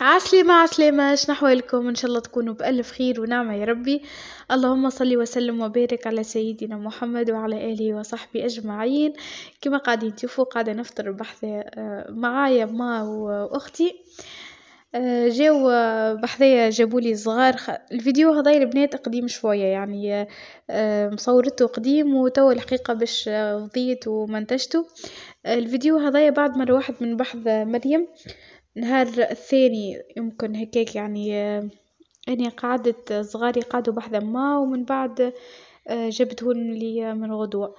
عسلامة عسلامة شنو احوالكم ان شاء الله تكونوا بالف خير ونعمه يا ربي اللهم صل وسلم وبارك على سيدنا محمد وعلى اله وصحبه اجمعين كما قاعدين تشوفوا قاعده نفطر بحثة آه، معايا ما واختي آه، جاو آه، بحذايا جابولي صغار الفيديو هذا البنات قديم شويه يعني مصورته قديم وتوا الحقيقه باش فضيت ومنتجته الفيديو هذايا بعد ما روحت من بحث مريم نهار الثاني يمكن هكاك يعني آه، أني قعدت آه، صغاري قعدوا بحذا ما ومن بعد آه، جبتهن لي من غدوة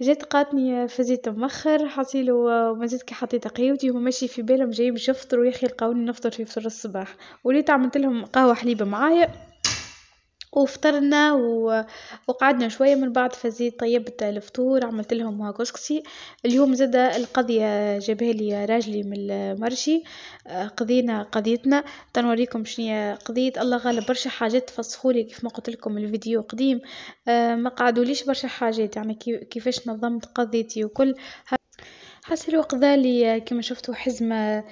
جات قاتني فزيت مخر حطيلو مازلت كي حطيت قهوتي وماشي ماشي في بالهم جايين باش يفطروا يا اخي لقاوني نفطر في فطر الصباح وليت عملت لهم قهوه حليب معايا وفطرنا وقعدنا شوية من بعد فزيت طيبت الفطور عملت لهم كسكسي اليوم زاد القضية جابها لي راجلي من المرشي آه، قضينا قضيتنا تنوريكم شنيا قضيت الله غالب برشا حاجات تفسخولي كيف ما قلت لكم الفيديو قديم آه، ما قعدوليش برشا حاجات يعني كيفاش نظمت قضيتي وكل حسيت الوقت ذا كما شفتوا حزمه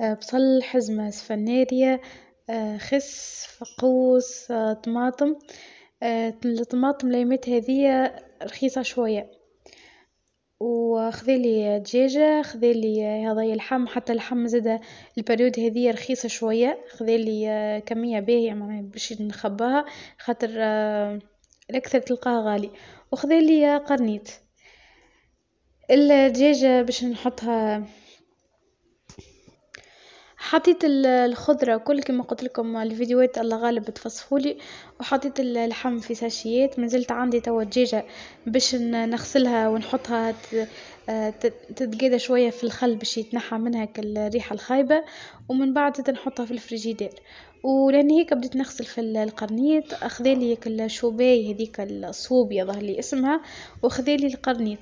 آه، بصل حزمة سفنارية آه، خس فقوس آه، طماطم آه، الطماطم ليمات هذه رخيصه شويه لي دجاجة لي هذايا اللحم حتى اللحم زاد البريود هذه رخيصة شوية لي كمية باهية معناها باش نخباها خاطر الأكثر تلقاها غالي لي قرنيت الدجاجة باش نحطها حطيت الخضرة كل كما قلت لكم الفيديوهات الله غالب تفصفولي وحطيت اللحم في ساشيات مازلت عندي توا دجاجه باش نغسلها ونحطها تتقادى شويه في الخل باش يتنحى منها الريحه الخايبه ومن بعد نحطها في الفريجيدير ولان هيك بديت نغسل في القرنيط لي الشوباي هذيك الصوبيا ظهر لي اسمها لي القرنيط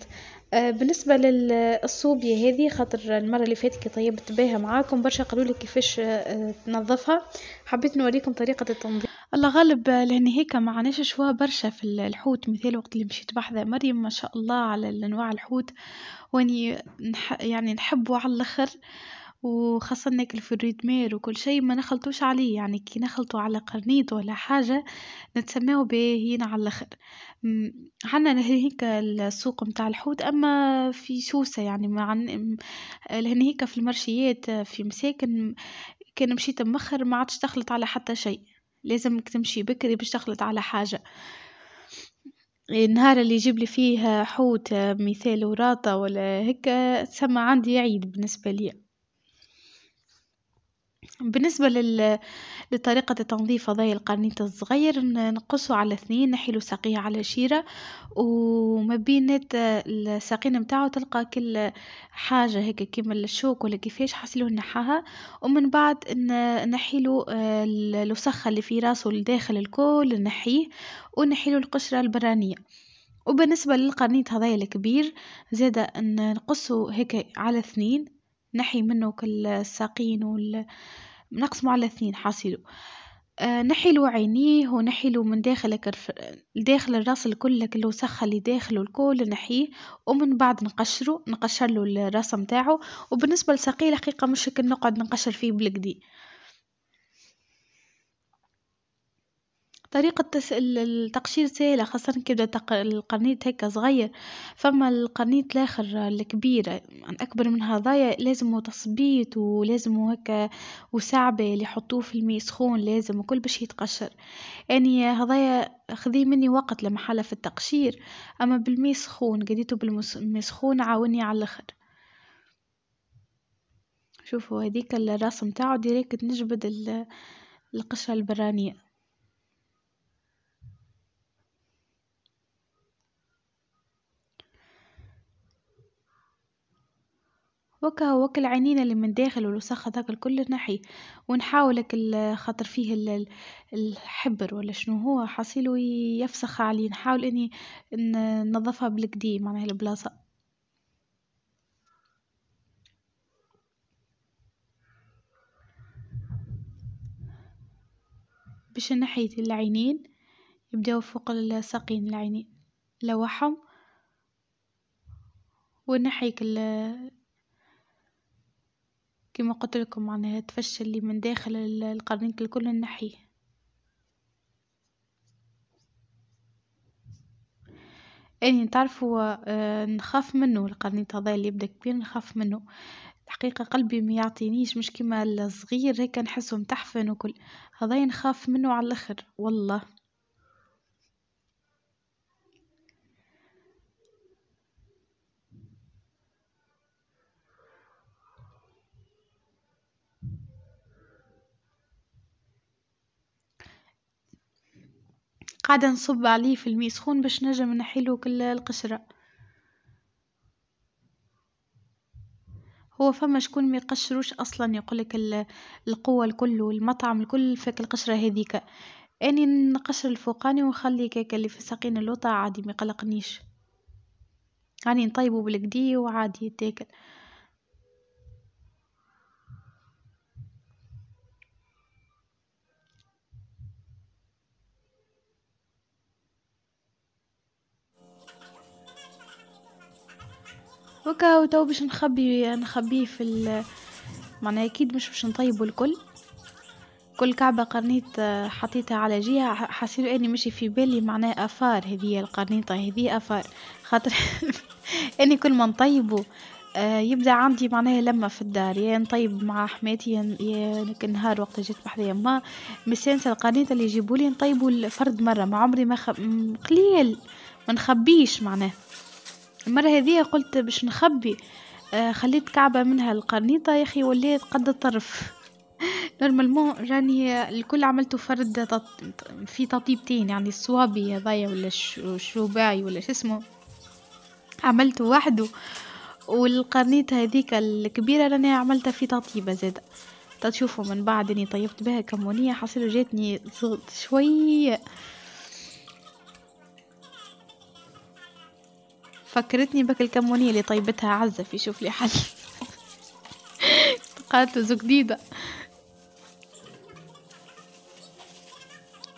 آه، بالنسبه للصوبيه هذه خاطر المره اللي فاتت كي طيبت بها معاكم برشا قالوا لي كيفاش آه، تنظفها حبيت نوريكم طريقه التنظيف الله غالب آه، لهنا هيك ما عناش شوا برشا في الحوت مثال وقت اللي مشيت بحذا مريم ما شاء الله على انواع الحوت واني يعني نحبه على الاخر وخاصة ناكل في الريدمير وكل شي ما نخلطوش عليه يعني كي نخلطو على قرنيط ولا حاجة نتسماو باهيين على الاخر عنا لهنيك السوق متاع الحوت اما في سوسة يعني معن... لهنيك في المرشيات في مساكن كان مشيت مخر ما عادش تخلط على حتى شيء لازمك تمشي بكري باش تخلط على حاجه النهار اللي يجيب لي فيه حوت مثال وراطة ولا هيك تسمى عندي عيد بالنسبة ليا بالنسبة لل... لطريقة تنظيف هذايا القرنيط الصغير نقصه على اثنين نحيلو ساقيه على شيرة وما بينات الساقين متاعو تلقى كل حاجة هيك كيما الشوك ولا كيفاش حاصلو نحاها ومن بعد نحيلو آه، الوسخة اللي في راسو لداخل الكل نحيه ونحيلو القشرة البرانية وبالنسبة للقرنيط هذايا الكبير زادا نقصه هيك على اثنين نحي منه كل الساقين وال نقسمه على اثنين حاصلو آه، نحيلو عينيه ونحيلو من داخلك داخل الراس الكلك اللي وسخ اللي داخله الكل نحيه ومن بعد نقشره له الراس متاعه وبالنسبه لساقيه الحقيقه مش كن نقعد نقشر فيه بالكدي طريقة تس... التقشير سهلة خاصة كي بدا تق... القرنيط هكا صغير فما القرنيط لاخر الكبير اكبر من هذايا لازمو تصبيط ولازمو هكا وسعبة اللي يحطوه في الماء سخون لازم وكل باش يتقشر اني يعني هذايا خذي مني وقت لما في التقشير اما بالمي سخون قديته بالمي سخون عاوني على الاخر شوفوا هذيك الرسم تاعو ديريكت نجبد القشرة البرانية وكه وكل عينينا اللي من داخل والوسخ هذاك الكل نحي ونحاول خاطر فيه ال- الحبر ولا شنو هو حصيله يفسخ عليه نحاول اني ننظفها بالكدي معناها البلاصه باش نحي العينين يبداو فوق الساقين العينين لوحهم ونحيك كما قلت لكم معناها تفشل لي من داخل القرنيك الكل نحيه اني يعني تعرفوا آه، نخاف منه القرنيط هذا اللي يبدا كبير نخاف منه الحقيقة قلبي ما يعطينيش مش كيما الصغير هيك نحسه متحفن وكل هذا نخاف منه على الاخر والله قاعدة نصب عليه في المي سخون باش نجم نحيلو كل القشرة هو فما شكون ما يقشروش اصلا يقولك القوه الكل والمطعم الكل فيك القشره هذيك اني نقشر الفوقاني ونخلي كيك اللي في ساقين اللوطه عادي ما يقلقنيش راني يعني نطيبه بالكدي وعادي يتاكل وكاو تو باش نخبي نخبيه في ال... معناها اكيد مش باش نطيبه الكل كل كعبة قرنيط آه، حطيتها على جهة حسيت اني مشي في بالي معناه افار هذه القرنيطة هذه افار خاطر اني كل ما نطيبه آه، يبدا عندي معناه لما في الدار يا نطيب مع حماتي يا نهار وقت جيت بحذايا ما مسانسه القرنيطه اللي يجيبولي نطيبو الفرد مره ما عمري ما خ... قليل ما نخبيش معناه المرة هذه قلت باش نخبي آه خليت كعبة منها القرنيطة يا اخي وليت قد الطرف نورمالمون راني يعني الكل عملته فرد في تطيبتين يعني الصوابي هذايا ولا الشوباعي ولا شو اسمه عملته وحده والقرنيطة هذيك الكبيرة راني عملتها في تطيبة زادة تشوفوا من بعد اني طيبت بها كمونية حصلوا جاتني شوية فكرتني بك الكمونية اللي طيبتها عزة في شوف لي حل قالت جديدة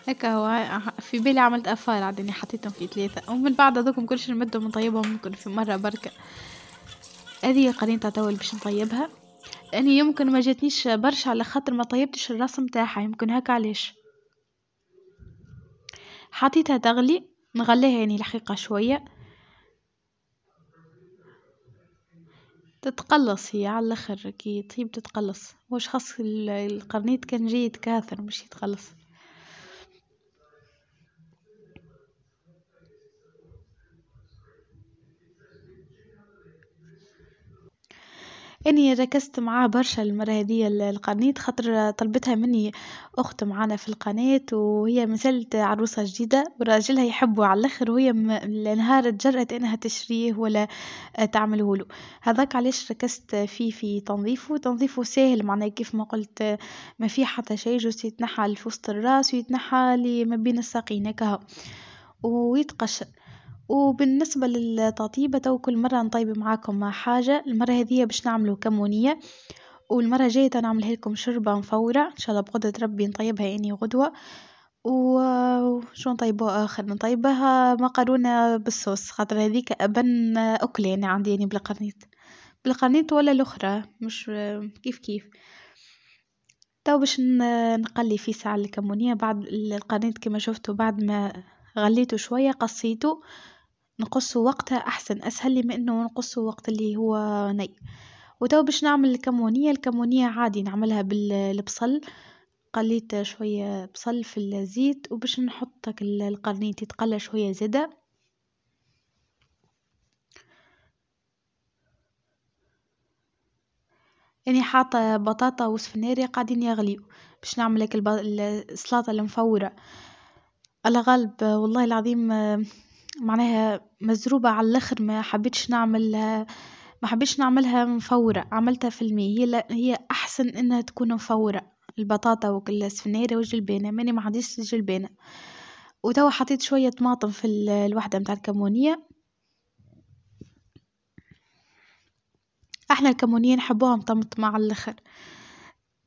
هكا هو في بالي عملت أفار عاد حطيتهم في ثلاثة ومن بعد هذوك كلش نمدهم ونطيبهم ممكن في مرة بركة هذه القرينة توا باش نطيبها لأني يمكن ما جاتنيش برشا على خاطر ما طيبتش الرسم متاعها يمكن هكا علاش حطيتها تغلي نغليها يعني الحقيقة شوية تتقلص هي على الاخر كي تصيب تتقلص واش خاص القرنيط كان جيد كاثر باش يتقلص اني ركزت معاه برشا المرة هذيا القرنيط خاطر طلبتها مني اخت معانا في القناة وهي مازالت عروسة جديدة وراجلها يحبه على الاخر وهي الانهار تجرأت انها تشريه ولا تعمله له هذاك علاش ركزت فيه في تنظيفه تنظيفه ساهل معناه كيف ما قلت ما في حتى شيء جوست يتنحى لفوسط الراس ويتنحى ما بين الساقين هكا ويتقشر وبالنسبة للتطيبة تو كل مرة نطيب معاكم حاجة المرة هذيا باش نعملو كمونية والمرة الجاية نعمل لكم شربة مفورة ان شاء الله بقدرة ربي نطيبها اني يعني غدوة وشو نطيبو اخر نطيبها مقرونة بالصوص خاطر هذيك ابن اكلة يعني عندي يعني بالقرنيط بالقرنيط ولا الاخرى مش كيف كيف تو باش نقلي في ساعة الكمونية بعد القرنيط كما شفتوا بعد ما غليته شوية قصيته نقصّه وقتها أحسن أسهل لي من إنه نقصّه وقت اللي هو ني، وتو باش نعمل الكمونية، الكمونية عادي نعملها بالبصل قليت شوية بصل في الزيت وباش نحط القرنية تتقلى شوية زادا، أني حاطة بطاطا وسفناري قاعدين يغليو باش نعمل لك السلطة المفورة، على غالب والله العظيم معناها مزروبة على الاخر ما حبيتش نعملها ما حبيتش نعملها مفورة عملتها في المي هي لا هي احسن انها تكون مفورة البطاطا السفنيرة والجلبانة ماني ما معنديش الجلبانة وتوا حطيت شوية طماطم في الوحدة متاع الكمونية احنا الكمونية نحبوها مطمطمة على الاخر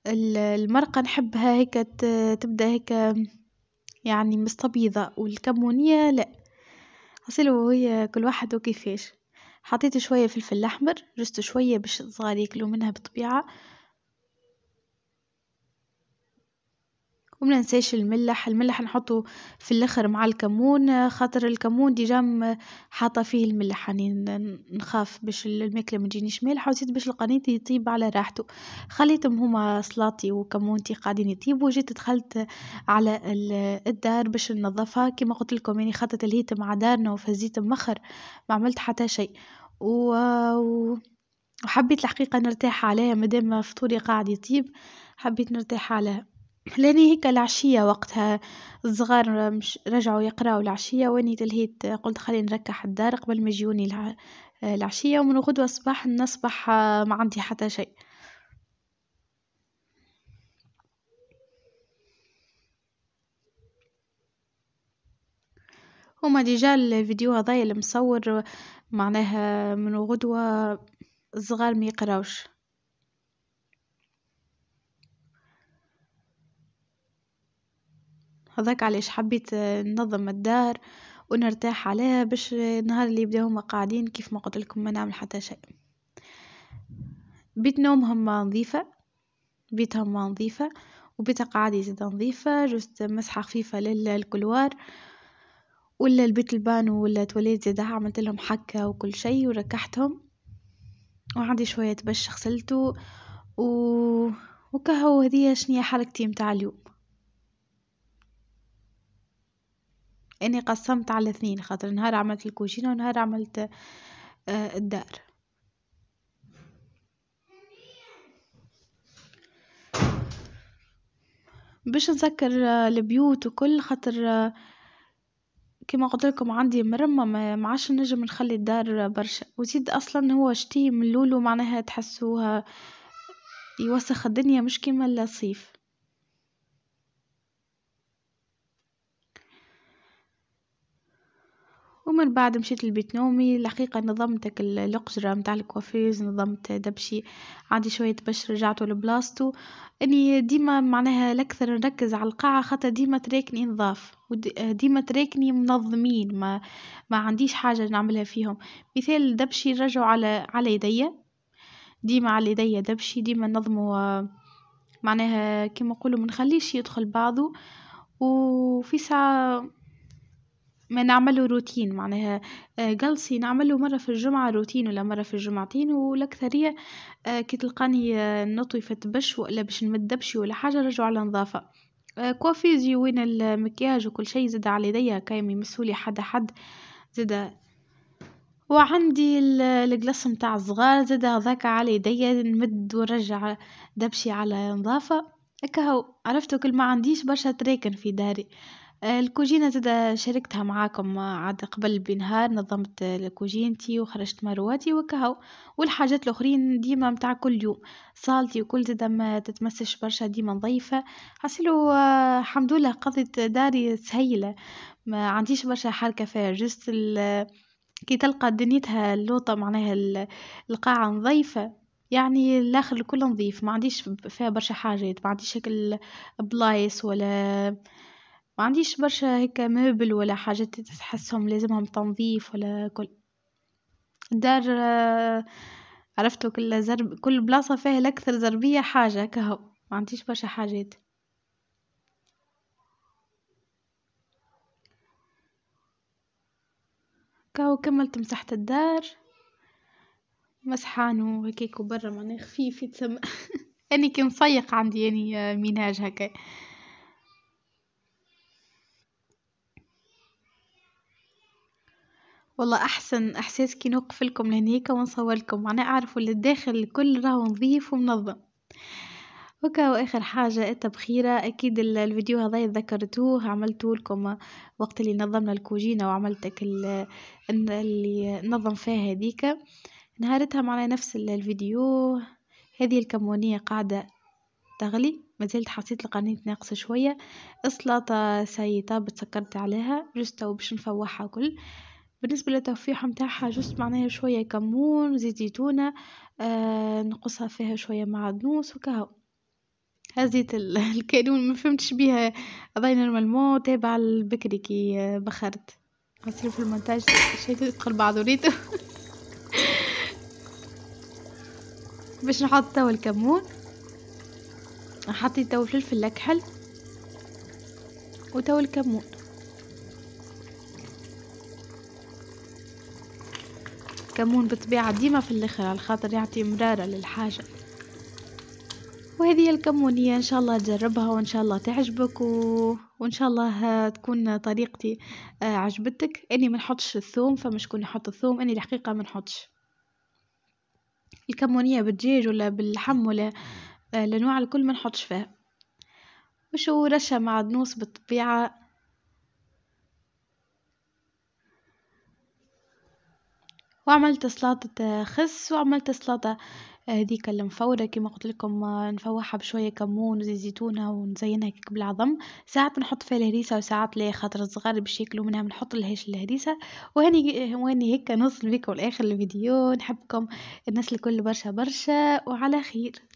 المرقة نحبها هيك تبدا هيك يعني مستبيضة والكمونية لا غسله وهي كل واحد وكيفاش حطيت شوية فلفل احمر رست شوية باش الصغار ياكلو منها بالطبيعة وما ننساش الملح الملح نحطه في الاخر مع الكمون خاطر الكمون ديجا حاطه فيه الملح يعني نخاف باش الماكله ما تجينيش مالحه وزيد باش القنيط يطيب على راحته خليتهم هما سلاطي وكمونتي قاعدين يطيبوا جيت دخلت على الدار باش ننظفها كما قلت لكم يعني خاطر تلهيت مع دارنا وفزيت مخر ما عملت حتى شيء و... وحبيت الحقيقه نرتاح عليها مادام فطوري قاعد يطيب حبيت نرتاح عليها لاني هيك العشية وقتها الصغار مش رجعوا يقراو العشية واني تلهيت قلت خلي نركح الدار قبل ما يجيوني العشية ومن غدوة صباح نصبح ما عندي حتى شيء هما ديجا الفيديو هذايا المصور معناها من غدوة الصغار ما يقراوش هذاك علاش حبيت ننظم الدار ونرتاح عليها باش النهار اللي يبداو هما قاعدين كيف ما قلت لكم ما نعمل حتى شيء بيت نومهم نظيفة بيتهم نظيفة وبيت قعدي زيد نظيفة جوست مسحة خفيفة للكلوار ولا البيت البان ولا توليت زيادة عملت لهم حكة وكل شيء وركحتهم وعندي شوية بش غسلته و... وكهو هذه شنيا حركتي متاع اليوم اني قسمت على اثنين خاطر نهار عملت الكوشينه ونهار عملت آه، الدار باش نسكر آه، البيوت وكل خاطر آه، كما قلت لكم عندي مرمى ما عادش نجم نخلي الدار برشا وزيد اصلا هو شتي من لولو معناها تحسوها يوسخ الدنيا مش كيما الصيف ومن بعد مشيت لبيت نومي الحقيقة نظمت اللقجرة القجرة متاع الكوافيز نظمت دبشي عندي شوية بش رجعتو لبلاصتو اني ديما معناها الاكثر نركز على القاعة خاطر ديما تراكني نظاف وديما تراكني منظمين ما ما عنديش حاجة نعملها فيهم مثال دبشي رجعوا على على يدي ديما على يدي دبشي ديما نظموا معناها كيما نقولوا منخليش يدخل بعضه وفي ساعة ما نعملو روتين معناها آه، جلسي نعملو مرة في الجمعة روتين ولا مرة في الجمعتين والأكثرية آه، كي تلقاني آه، نطوي في الدبش ولا باش نمد دبشي ولا حاجة رجع على نظافة كوافيزي وين المكياج وكل شي زاد على يديا هكا يمسولي حد حد زد وعندي الجلس متاع الصغار زد هذاك على يديا نمد ونرجع دبشي على نظافة هكا هو عرفتو كل ما عنديش برشا تراكن في داري الكوجينة زادا شاركتها معاكم عاد قبل بنهار نظمت كوجينتي وخرجت مرواتي وكهو والحاجات الاخرين ديما متاع كل يوم صالتي وكل زادا ما تتمسش برشا ديما نظيفة حسيلو الحمد لله قضيت داري سهيلة ما عنديش برشا حركة فيها جست كي تلقى دنيتها اللوطة معناها القاعة نظيفة يعني الاخر الكل نظيف ما عنديش فيها برشا حاجات ما عنديش شكل بلايص ولا ما عنديش برشا هيك مبل ولا حاجات تحسهم لازمهم تنظيف ولا كل دار آه، عرفتوا كل زرب كل بلاصه فيها الاكثر زربيه حاجه كهو ما عنديش برشا حاجات كهو كملت مسحت الدار مسحان وهكاك وبرا معناه خفيف يتسمى اني كي عندي يعني ميناج هكا والله أحسن إحساس كي نوقفلكم لهنيكا ونصورلكم معناها أعرفوا اللي الداخل الكل راهو نظيف ومنظم هكا واخر حاجه انت بخيره اكيد الفيديو هذا ذكرتوه عملته لكم وقت اللي نظمنا الكوجينه وعملتك اللي نظم فيها هذيك نهارتها معنا نفس الفيديو هذه الكمونيه قاعده تغلي زلت حسيت القرنيت ناقصه شويه السلاطة سايطه بتسكرت عليها جست باش نفوحها كل بالنسبة للتفريحة متاعها جست معناها شوية كمون زيت زيتونة آه نقصها فيها شوية معدنوس وكهو هزيت الكانون ما فهمتش بيها ضاين الملمو تابع البكري كي آه، بخرت نصير في المونتاج شيء يدخل بعض ريتو باش نحط توا الكمون حطيت توا فلفل اكحل وتوا الكمون الكمون بالطبيعة ديما في الاخر على خاطر يعطي مرارة للحاجة وهذه الكمونية ان شاء الله تجربها وان شاء الله تعجبك و... وان شاء الله تكون طريقتي آه، عجبتك اني ما نحطش الثوم فما شكون يحط الثوم اني الحقيقه ما نحطش الكمونيه بالدجاج ولا باللحم ولا الانواع آه، الكل ما نحطش فيها وشو رشه معدنوس بالطبيعه وعملت سلطة آه، خس وعملت سلطة آه، هذيك المفورة كما قلت لكم آه، نفوحها بشوية كمون وزيت زيتونة ونزينها كيك بالعظم ساعات نحط فيها الهريسة وساعات لا خاطر الصغار باش ياكلوا منها منحط لهاش الهريسة وهاني وهاني هيك نوصل بكم لاخر الفيديو نحبكم الناس الكل برشا برشا وعلى خير